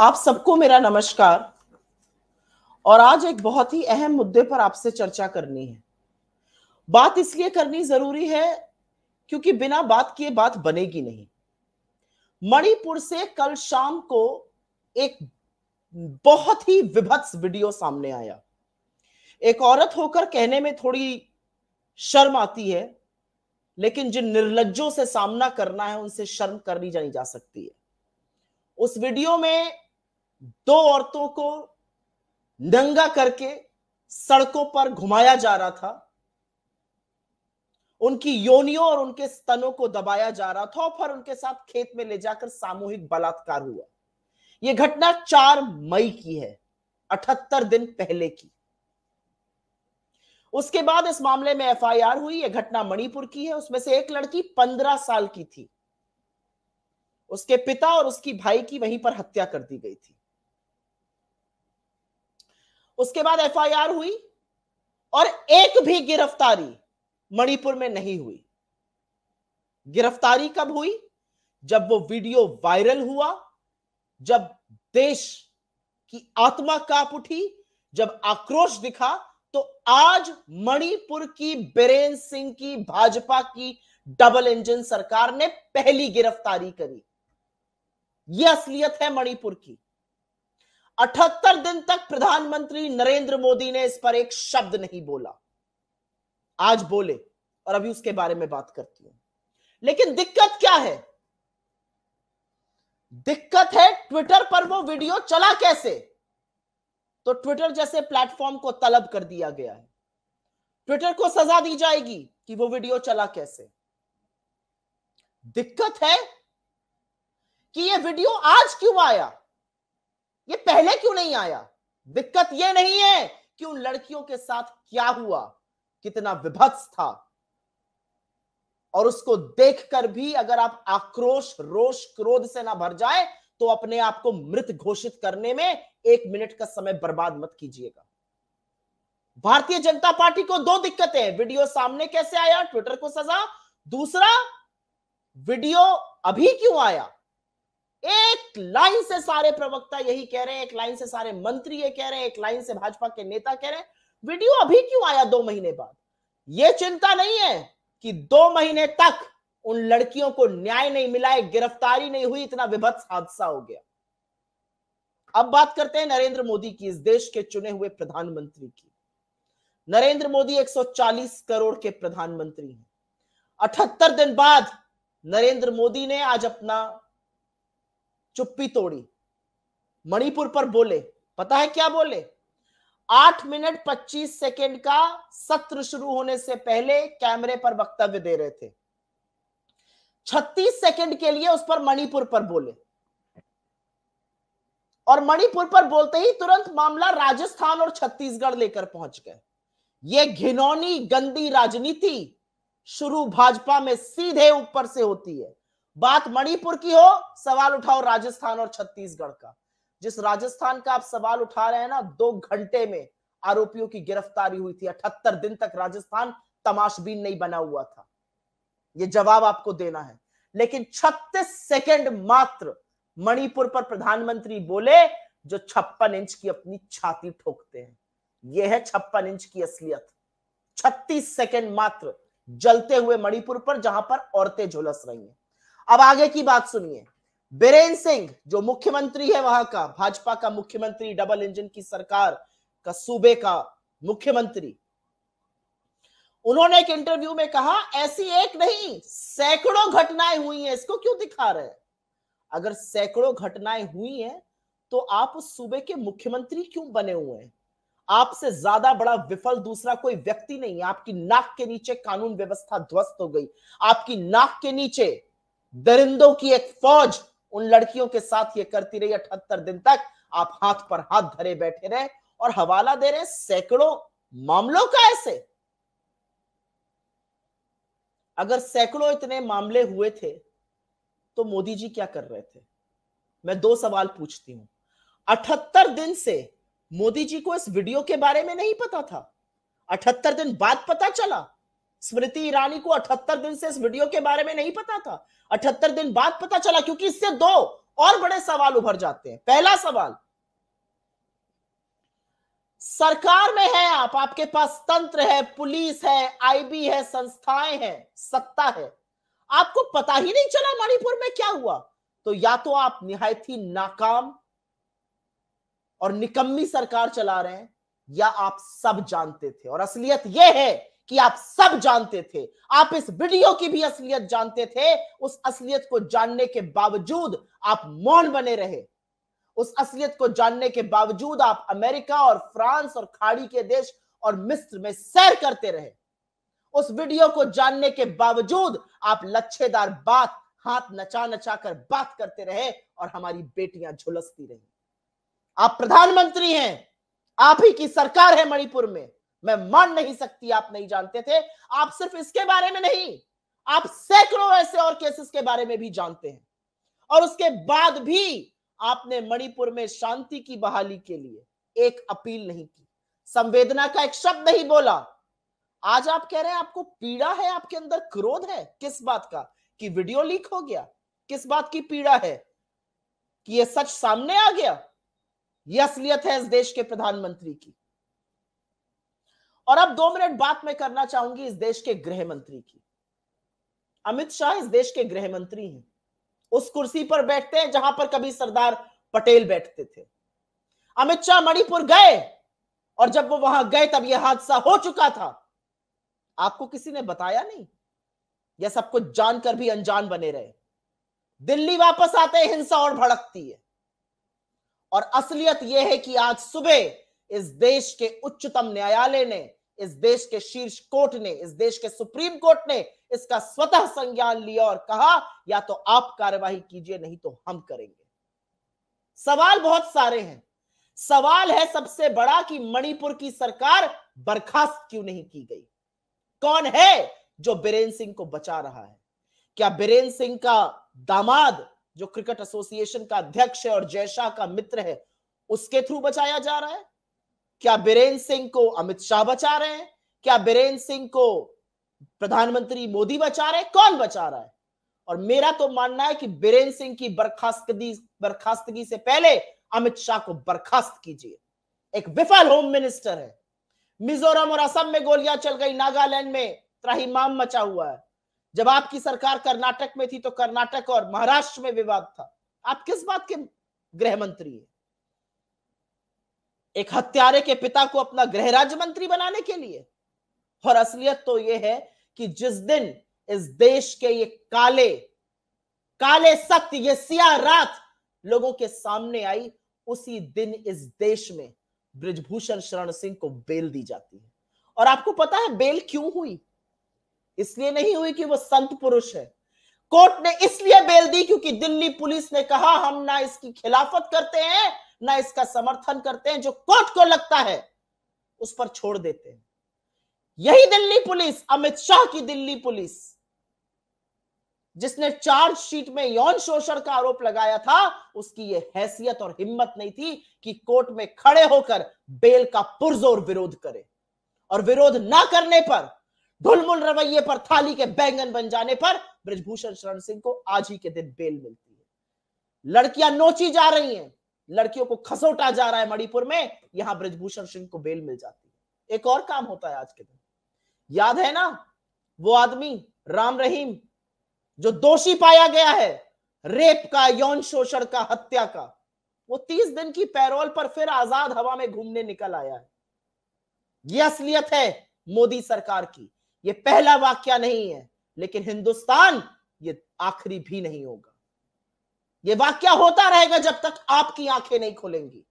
आप सबको मेरा नमस्कार और आज एक बहुत ही अहम मुद्दे पर आपसे चर्चा करनी है बात इसलिए करनी जरूरी है क्योंकि बिना बात किए बात बनेगी नहीं मणिपुर से कल शाम को एक बहुत ही विभत्स वीडियो सामने आया एक औरत होकर कहने में थोड़ी शर्म आती है लेकिन जिन निर्लजों से सामना करना है उनसे शर्म करनी जानी जा सकती है उस वीडियो में दो औरतों को नंगा करके सड़कों पर घुमाया जा रहा था उनकी योनियों और उनके स्तनों को दबाया जा रहा था और फिर उनके साथ खेत में ले जाकर सामूहिक बलात्कार हुआ यह घटना चार मई की है अठहत्तर दिन पहले की उसके बाद इस मामले में एफआईआर हुई यह घटना मणिपुर की है उसमें से एक लड़की पंद्रह साल की थी उसके पिता और उसकी भाई की वहीं पर हत्या कर दी गई थी उसके बाद एफआईआर हुई और एक भी गिरफ्तारी मणिपुर में नहीं हुई गिरफ्तारी कब हुई जब वो वीडियो वायरल हुआ जब देश की आत्मा कांप उठी जब आक्रोश दिखा तो आज मणिपुर की बीरेन्द्र सिंह की भाजपा की डबल इंजन सरकार ने पहली गिरफ्तारी करी यह असलियत है मणिपुर की अठहत्तर दिन तक प्रधानमंत्री नरेंद्र मोदी ने इस पर एक शब्द नहीं बोला आज बोले और अभी उसके बारे में बात करती हूं लेकिन दिक्कत क्या है दिक्कत है ट्विटर पर वो वीडियो चला कैसे तो ट्विटर जैसे प्लेटफॉर्म को तलब कर दिया गया है ट्विटर को सजा दी जाएगी कि वो वीडियो चला कैसे दिक्कत है कि ये वीडियो आज क्यों आया ये पहले क्यों नहीं आया दिक्कत ये नहीं है कि उन लड़कियों के साथ क्या हुआ कितना विभत्स था और उसको देखकर भी अगर आप आक्रोश रोष क्रोध से ना भर जाए तो अपने आप को मृत घोषित करने में एक मिनट का समय बर्बाद मत कीजिएगा भारतीय जनता पार्टी को दो दिक्कतें हैं वीडियो सामने कैसे आया ट्विटर को सजा दूसरा वीडियो अभी क्यों आया एक लाइन से सारे प्रवक्ता यही कह रहे हैं एक लाइन से सारे मंत्री ये कह रहे हैं एक लाइन से भाजपा के नेता कह रहे हैं वीडियो अभी क्यों आया दो महीने बाद ये चिंता नहीं है कि दो महीने तक उन लड़कियों को न्याय नहीं मिला है गिरफ्तारी नहीं हुई इतना विभत्स हादसा हो गया अब बात करते हैं नरेंद्र मोदी की इस देश के चुने हुए प्रधानमंत्री की नरेंद्र मोदी 140 करोड़ के प्रधानमंत्री हैं अठहत्तर दिन बाद नरेंद्र मोदी ने आज अपना चुप्पी तोड़ी मणिपुर पर बोले पता है क्या बोले आठ मिनट पच्चीस सेकेंड का सत्र शुरू होने से पहले कैमरे पर वक्तव्य दे रहे थे छत्तीस सेकेंड के लिए उस पर मणिपुर पर बोले और मणिपुर पर बोलते ही तुरंत मामला राजस्थान और छत्तीसगढ़ लेकर पहुंच गए यह घिनौनी गंदी राजनीति शुरू भाजपा में सीधे ऊपर से होती है बात मणिपुर की हो सवाल उठाओ राजस्थान और छत्तीसगढ़ का जिस राजस्थान का आप सवाल उठा रहे हैं ना दो घंटे में आरोपियों की गिरफ्तारी हुई थी अठहत्तर दिन तक राजस्थान तमाशबीन नहीं बना हुआ था ये जवाब आपको देना है लेकिन 36 सेकंड मात्र मणिपुर पर प्रधानमंत्री बोले जो छप्पन इंच की अपनी छाती ठोकते हैं यह है छप्पन इंच की असलियत 36 सेकंड मात्र जलते हुए मणिपुर पर जहां पर औरतें झुलस रही हैं अब आगे की बात सुनिए बीरेन सिंह जो मुख्यमंत्री है वहां का भाजपा का मुख्यमंत्री डबल इंजन की सरकार का सूबे का मुख्यमंत्री उन्होंने एक इंटरव्यू में कहा ऐसी एक नहीं सैकड़ों घटनाएं हुई हैं इसको क्यों दिखा रहे हैं अगर सैकड़ों घटनाएं हुई हैं तो आप उस सूबे के मुख्यमंत्री क्यों बने हुए हैं आपसे ज्यादा बड़ा विफल दूसरा कोई व्यक्ति नहीं है आपकी नाक के नीचे कानून व्यवस्था ध्वस्त हो गई आपकी नाक के नीचे दरिंदों की एक फौज उन लड़कियों के साथ ये करती रही अठहत्तर दिन तक आप हाथ पर हाथ धरे बैठे रहे और हवाला दे रहे सैकड़ों मामलों का ऐसे अगर सैकड़ों इतने मामले हुए थे तो मोदी जी क्या कर रहे थे मैं दो सवाल पूछती हूं अठहत्तर दिन से मोदी जी को इस वीडियो के बारे में नहीं पता था अठहत्तर दिन बाद पता चला स्मृति ईरानी को 78 दिन से इस वीडियो के बारे में नहीं पता था 78 दिन बाद पता चला क्योंकि इससे दो और बड़े सवाल उभर जाते हैं पहला सवाल सरकार में है आप आपके पास तंत्र है पुलिस है आईबी है संस्थाएं हैं सत्ता है आपको पता ही नहीं चला मणिपुर में क्या हुआ तो या तो आप निहायत ही नाकाम और निकम्मी सरकार चला रहे हैं या आप सब जानते थे और असलियत यह है कि आप सब जानते थे आप इस वीडियो की भी असलियत जानते थे उस असलियत को जानने के बावजूद आप मौन बने रहे उस असलियत को जानने के बावजूद आप अमेरिका और फ्रांस और खाड़ी के देश और मिस्र में सैर करते रहे उस वीडियो को जानने के बावजूद आप लच्छेदार बात हाथ नचा नचा कर बात करते रहे और हमारी बेटियां झुलसती रही आप प्रधानमंत्री हैं आप ही की सरकार है मणिपुर में मैं मान नहीं सकती आप नहीं जानते थे आप सिर्फ इसके बारे में नहीं आप सैकड़ों ऐसे और केसेस के बारे में भी जानते हैं और उसके बाद भी आपने मणिपुर में शांति की बहाली के लिए एक अपील नहीं की संवेदना का एक शब्द नहीं बोला आज आप कह रहे हैं आपको पीड़ा है आपके अंदर क्रोध है किस बात का कि वीडियो लीक हो गया किस बात की पीड़ा है कि यह सच सामने आ गया यह असलियत है इस देश के प्रधानमंत्री की और अब दो मिनट बात मैं करना चाहूंगी इस देश के गृह मंत्री की अमित शाह इस देश के गृह मंत्री हैं उस कुर्सी पर बैठते हैं जहां पर कभी सरदार पटेल बैठते थे अमित शाह मणिपुर गए और जब वो वहां गए तब यह हादसा हो चुका था आपको किसी ने बताया नहीं यह सब कुछ जानकर भी अनजान बने रहे दिल्ली वापस आते हिंसा और भड़कती है और असलियत यह है कि आज सुबह इस देश के उच्चतम न्यायालय ने इस देश के शीर्ष कोर्ट ने इस देश के सुप्रीम कोर्ट ने इसका स्वतः संज्ञान लिया और कहा या तो आप कार्यवाही कीजिए नहीं तो हम करेंगे सवाल बहुत सारे हैं सवाल है सबसे बड़ा कि मणिपुर की सरकार बर्खास्त क्यों नहीं की गई कौन है जो बीरेन सिंह को बचा रहा है क्या बीरेन सिंह का दामाद जो क्रिकेट एसोसिएशन का अध्यक्ष है और जयशाह का मित्र है उसके थ्रू बचाया जा रहा है क्या बीरेन्द्र सिंह को अमित शाह बचा रहे हैं क्या बीरेन्द्र सिंह को प्रधानमंत्री मोदी बचा रहे हैं कौन बचा रहा है और मेरा तो मानना है कि बीरेन्द्र सिंह की बर्खास्तगी बर्खास्तगी से पहले अमित शाह को बर्खास्त कीजिए एक विफल होम मिनिस्टर है मिजोरम और असम में गोलियां चल गई नागालैंड में त्राहीमाम मचा हुआ है जब आपकी सरकार कर्नाटक में थी तो कर्नाटक और महाराष्ट्र में विवाद था आप किस बात के गृह मंत्री हैं एक हत्यारे के पिता को अपना गृह राज्य मंत्री बनाने के लिए और असलियत तो यह है कि जिस दिन इस देश के ये काले काले सत्य ये सिया रात लोगों के सामने आई उसी दिन इस देश में ब्रिजभूषण शरण सिंह को बेल दी जाती है और आपको पता है बेल क्यों हुई इसलिए नहीं हुई कि वो संत पुरुष है कोर्ट ने इसलिए बेल दी क्योंकि दिल्ली पुलिस ने कहा हम ना इसकी खिलाफत करते हैं ना इसका समर्थन करते हैं जो कोर्ट को लगता है उस पर छोड़ देते हैं यही दिल्ली पुलिस अमित शाह की दिल्ली पुलिस जिसने चार्जशीट में यौन शोषण का आरोप लगाया था उसकी यह हैसियत और हिम्मत नहीं थी कि कोर्ट में खड़े होकर बेल का पुरजोर विरोध करे और विरोध ना करने पर ढुलमुल रवैये पर थाली के बैंगन बन जाने पर ब्रजभूषण शरण सिंह को आज ही के दिन बेल मिलती है लड़कियां नोची जा रही हैं लड़कियों को खसोटा जा रहा है मणिपुर में यहां ब्रजभूषण सिंह को बेल मिल जाती है एक और काम होता है आज के दिन याद है ना वो आदमी राम रहीम जो दोषी पाया गया है रेप का यौन शोषण का हत्या का वो तीस दिन की पैरोल पर फिर आजाद हवा में घूमने निकल आया है यह असलियत है मोदी सरकार की यह पहला वाक्य नहीं है लेकिन हिंदुस्तान ये आखिरी भी नहीं होगा ये वाक्य होता रहेगा जब तक आपकी आंखें नहीं खुलेंगी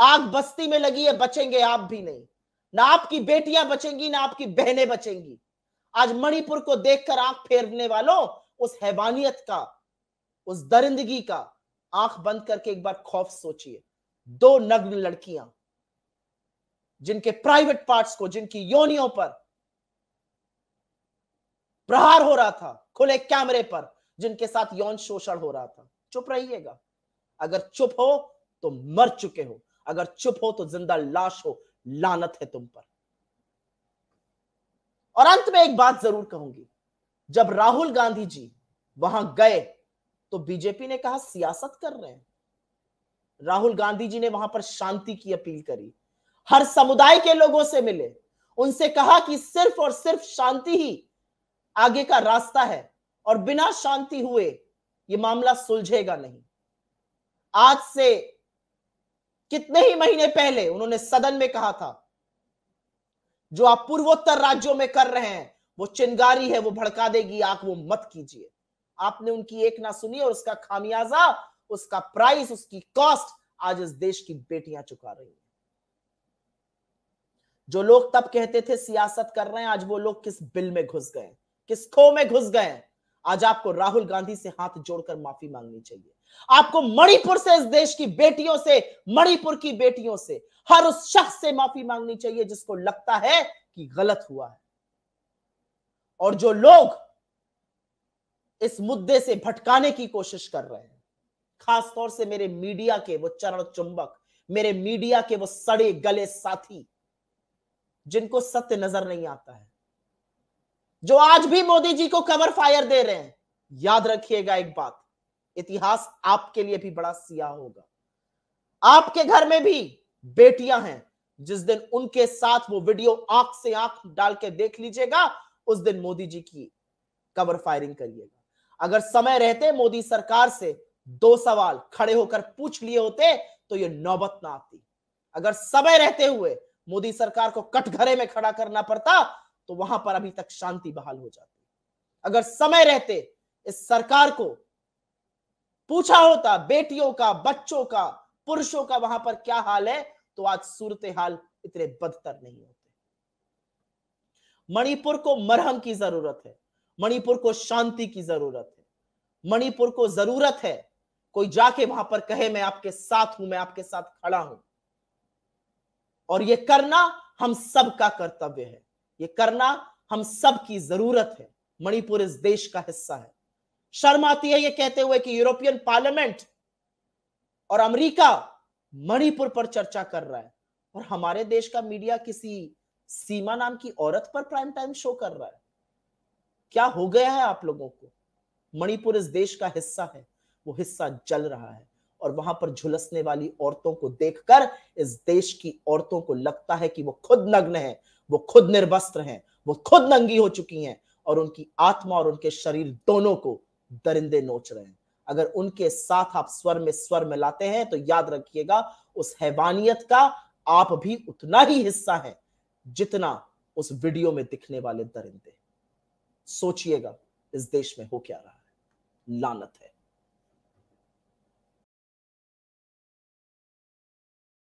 आग बस्ती में लगी है बचेंगे आप भी नहीं ना आपकी बेटियां बचेंगी ना आपकी बहनें बचेंगी आज मणिपुर को देखकर आंख फेरने वालों उस हैवानियत का उस दरिंदगी का आंख बंद करके एक बार खौफ सोचिए दो नग्न लड़कियां जिनके प्राइवेट पार्ट्स को जिनकी योनियों पर प्रहार हो रहा था खुले कैमरे पर जिनके साथ यौन शोषण हो रहा था चुप रहिएगा अगर चुप हो तो मर चुके हो अगर चुप हो तो जिंदा लाश हो लानत है तुम पर और अंत में एक बात जरूर कहूंगी जब राहुल गांधी जी वहां गए तो बीजेपी ने कहा सियासत कर रहे हैं राहुल गांधी जी ने वहां पर शांति की अपील करी हर समुदाय के लोगों से मिले उनसे कहा कि सिर्फ और सिर्फ शांति ही आगे का रास्ता है और बिना शांति हुए ये मामला सुलझेगा नहीं आज से कितने ही महीने पहले उन्होंने सदन में कहा था जो आप पूर्वोत्तर राज्यों में कर रहे हैं वो चिंगारी है वो भड़का देगी आप वो मत कीजिए आपने उनकी एक ना सुनी और उसका खामियाजा उसका प्राइस उसकी कॉस्ट आज इस देश की बेटियां चुका रही हैं जो लोग तब कहते थे सियासत कर रहे हैं आज वो लोग किस बिल में घुस गए किस खो में घुस गए आज आपको राहुल गांधी से हाथ जोड़कर माफी मांगनी चाहिए आपको मणिपुर से इस देश की बेटियों से मणिपुर की बेटियों से हर उस शख्स से माफी मांगनी चाहिए जिसको लगता है कि गलत हुआ है और जो लोग इस मुद्दे से भटकाने की कोशिश कर रहे हैं खासतौर से मेरे मीडिया के वो चरण चुंबक मेरे मीडिया के वो सड़े गले साथी जिनको सत्य नजर नहीं आता है जो आज भी मोदी जी को कवर फायर दे रहे हैं याद रखिएगा एक बात इतिहास आपके लिए भी बड़ा सिया होगा आपके घर में भी बेटियां हैं जिस दिन उनके साथ वो वीडियो आंख से आंख डाल के देख लीजिएगा उस दिन मोदी जी की कवर फायरिंग करिएगा अगर समय रहते मोदी सरकार से दो सवाल खड़े होकर पूछ लिए होते तो ये नौबत ना आती अगर समय रहते हुए मोदी सरकार को कटघरे में खड़ा करना पड़ता तो वहां पर अभी तक शांति बहाल हो जाती अगर समय रहते इस सरकार को पूछा होता बेटियों का बच्चों का पुरुषों का वहां पर क्या हाल है तो आज सूरत हाल इतने बदतर नहीं होते मणिपुर को मरहम की जरूरत है मणिपुर को शांति की जरूरत है मणिपुर को जरूरत है कोई जाके वहां पर कहे मैं आपके साथ हूं मैं आपके साथ खड़ा हूं और यह करना हम सबका कर्तव्य है ये करना हम सब की जरूरत है मणिपुर इस देश का हिस्सा है शर्म आती है ये कहते हुए कि यूरोपियन पार्लियामेंट और अमेरिका मणिपुर पर चर्चा कर रहा है और हमारे देश का मीडिया किसी सीमा नाम की औरत पर प्राइम टाइम शो कर रहा है क्या हो गया है आप लोगों को मणिपुर इस देश का हिस्सा है वो हिस्सा जल रहा है और वहां पर झुलसने वाली औरतों को देखकर इस देश की औरतों को लगता है कि वो खुद नग्न है वो खुद निर्वस्त्र हैं वो खुद नंगी हो चुकी हैं और उनकी आत्मा और उनके शरीर दोनों को दरिंदे नोच रहे हैं अगर उनके साथ आप स्वर में स्वर में लाते हैं तो याद रखिएगा उस हैवानियत का आप भी उतना ही हिस्सा है जितना उस वीडियो में दिखने वाले दरिंदे सोचिएगा इस देश में हो क्या रहा है लानत है